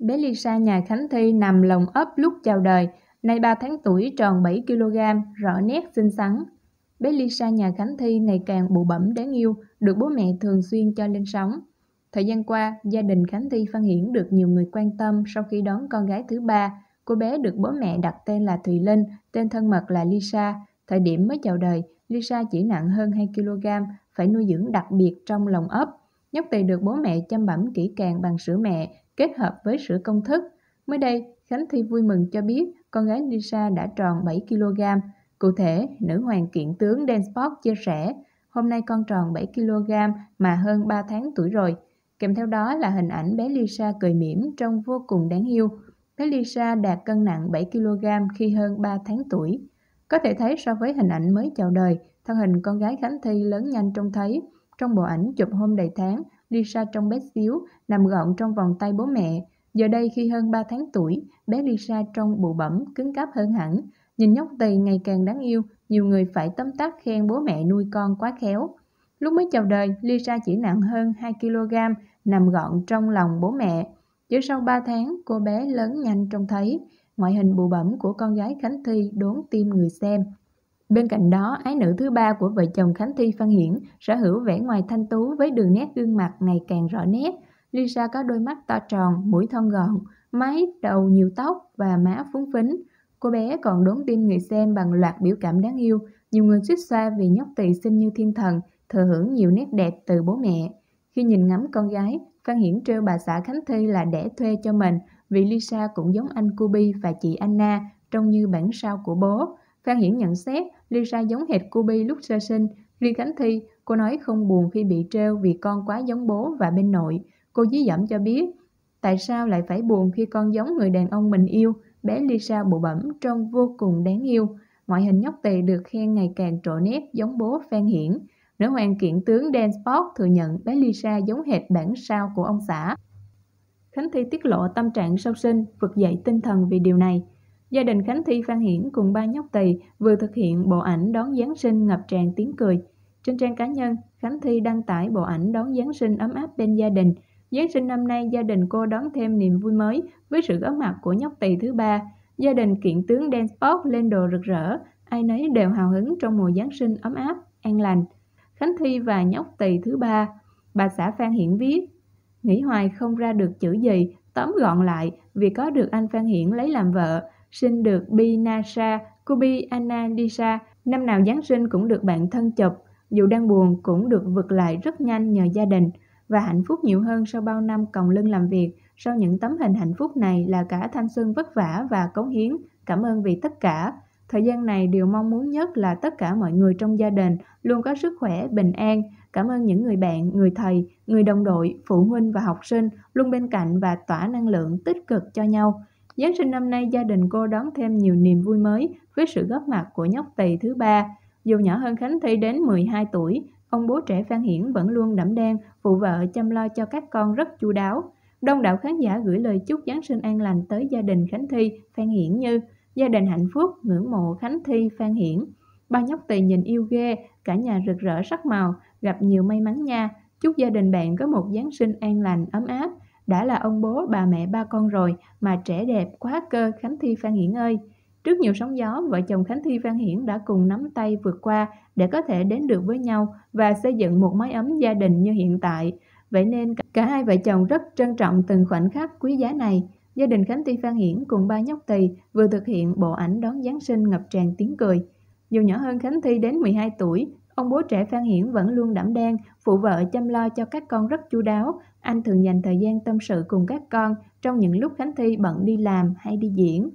Bé Lisa nhà Khánh Thi nằm lồng ấp lúc chào đời, nay 3 tháng tuổi tròn 7 kg, rõ nét xinh xắn. Bé Lisa nhà Khánh Thi ngày càng bụ bẩm đáng yêu, được bố mẹ thường xuyên cho lên sóng. Thời gian qua, gia đình Khánh Thi Phan Hiển được nhiều người quan tâm sau khi đón con gái thứ ba. Cô bé được bố mẹ đặt tên là Thùy Linh, tên thân mật là Lisa. Thời điểm mới chào đời, Lisa chỉ nặng hơn 2 kg, phải nuôi dưỡng đặc biệt trong lòng ấp. Nhóc Tỳ được bố mẹ chăm bẩm kỹ càng bằng sữa mẹ kết hợp với sữa công thức. Mới đây, Khánh Thi vui mừng cho biết con gái Lisa đã tròn 7 kg. Cụ thể, nữ hoàng kiện tướng Dan Dansport chia sẻ, hôm nay con tròn 7 kg mà hơn 3 tháng tuổi rồi. Kèm theo đó là hình ảnh bé Lisa cười mỉm trông vô cùng đáng yêu. Bé Lisa đạt cân nặng 7 kg khi hơn 3 tháng tuổi. Có thể thấy so với hình ảnh mới chào đời, thân hình con gái Khánh Thi lớn nhanh trông thấy. Trong bộ ảnh chụp hôm đầy tháng, Lisa trông bé xíu, nằm gọn trong vòng tay bố mẹ. Giờ đây khi hơn 3 tháng tuổi, bé Lisa trông bụ bẩm, cứng cáp hơn hẳn. Nhìn nhóc tỳ ngày càng đáng yêu, nhiều người phải tấm tắc khen bố mẹ nuôi con quá khéo. Lúc mới chào đời, Lisa chỉ nặng hơn 2kg, nằm gọn trong lòng bố mẹ. Chỉ sau 3 tháng, cô bé lớn nhanh trông thấy. Ngoại hình bụ bẩm của con gái Khánh Thi đốn tim người xem. Bên cạnh đó, ái nữ thứ ba của vợ chồng Khánh Thi Phan Hiển sở hữu vẻ ngoài thanh tú với đường nét gương mặt ngày càng rõ nét. Lisa có đôi mắt to tròn, mũi thon gọn, mái đầu nhiều tóc và má phúng phính. Cô bé còn đốn tim người xem bằng loạt biểu cảm đáng yêu. Nhiều người suýt xoa vì nhóc tỳ xinh như thiên thần, thừa hưởng nhiều nét đẹp từ bố mẹ. Khi nhìn ngắm con gái, Phan Hiển trêu bà xã Khánh Thi là đẻ thuê cho mình vì Lisa cũng giống anh Kubi và chị Anna, trông như bản sao của bố. Phan Hiển nhận xét, Lisa giống hệt cô lúc sơ sinh. Riêng Khánh Thi, cô nói không buồn khi bị treo vì con quá giống bố và bên nội. Cô dí dẫm cho biết, tại sao lại phải buồn khi con giống người đàn ông mình yêu. Bé Lisa bụ bẩm trông vô cùng đáng yêu. Ngoại hình nhóc tỳ được khen ngày càng trộ nét giống bố Phan Hiển. Nữ hoàng kiện tướng Dan Sport thừa nhận bé Lisa giống hệt bản sao của ông xã. Khánh Thi tiết lộ tâm trạng sau sinh, vực dậy tinh thần vì điều này. Gia đình Khánh Thi Phan Hiển cùng ba nhóc tỳ vừa thực hiện bộ ảnh đón Giáng sinh ngập tràn tiếng cười. Trên trang cá nhân, Khánh Thi đăng tải bộ ảnh đón Giáng sinh ấm áp bên gia đình. Giáng sinh năm nay, gia đình cô đón thêm niềm vui mới với sự góp mặt của nhóc tỳ thứ ba. Gia đình kiện tướng Dan Sport lên đồ rực rỡ, ai nấy đều hào hứng trong mùa Giáng sinh ấm áp, an lành. Khánh Thi và nhóc tỳ thứ ba, bà xã Phan Hiển viết, nghĩ hoài không ra được chữ gì, tóm gọn lại vì có được anh Phan Hiển lấy làm vợ, sinh được Binasa Kubi Anandisa, năm nào Giáng sinh cũng được bạn thân chụp, dù đang buồn cũng được vượt lại rất nhanh nhờ gia đình và hạnh phúc nhiều hơn sau bao năm còng lưng làm việc. Sau những tấm hình hạnh phúc này là cả thanh xuân vất vả và cống hiến. Cảm ơn vì tất cả. Thời gian này điều mong muốn nhất là tất cả mọi người trong gia đình luôn có sức khỏe, bình an. Cảm ơn những người bạn, người thầy, người đồng đội, phụ huynh và học sinh luôn bên cạnh và tỏa năng lượng tích cực cho nhau. Giáng sinh năm nay gia đình cô đón thêm nhiều niềm vui mới với sự góp mặt của nhóc tỳ thứ ba. Dù nhỏ hơn Khánh Thi đến 12 tuổi, ông bố trẻ Phan Hiển vẫn luôn đảm đen, phụ vợ chăm lo cho các con rất chu đáo. Đông đảo khán giả gửi lời chúc Giáng sinh an lành tới gia đình Khánh Thi, Phan Hiển như gia đình hạnh phúc, ngưỡng mộ Khánh Thi, Phan Hiển. Ba nhóc tỳ nhìn yêu ghê, cả nhà rực rỡ sắc màu, gặp nhiều may mắn nha. Chúc gia đình bạn có một Giáng sinh an lành, ấm áp đã là ông bố bà mẹ ba con rồi mà trẻ đẹp quá cơ Khánh Thi Phan Hiển ơi. Trước nhiều sóng gió, vợ chồng Khánh Thi Phan Hiển đã cùng nắm tay vượt qua để có thể đến được với nhau và xây dựng một mái ấm gia đình như hiện tại. Vậy nên cả hai vợ chồng rất trân trọng từng khoảnh khắc quý giá này. Gia đình Khánh Thi Phan Hiển cùng ba nhóc tỳ vừa thực hiện bộ ảnh đón Giáng sinh ngập tràn tiếng cười. Dù nhỏ hơn Khánh Thi đến 12 tuổi, Ông bố trẻ Phan Hiển vẫn luôn đảm đang, phụ vợ chăm lo cho các con rất chu đáo. Anh thường dành thời gian tâm sự cùng các con trong những lúc Khánh Thi bận đi làm hay đi diễn.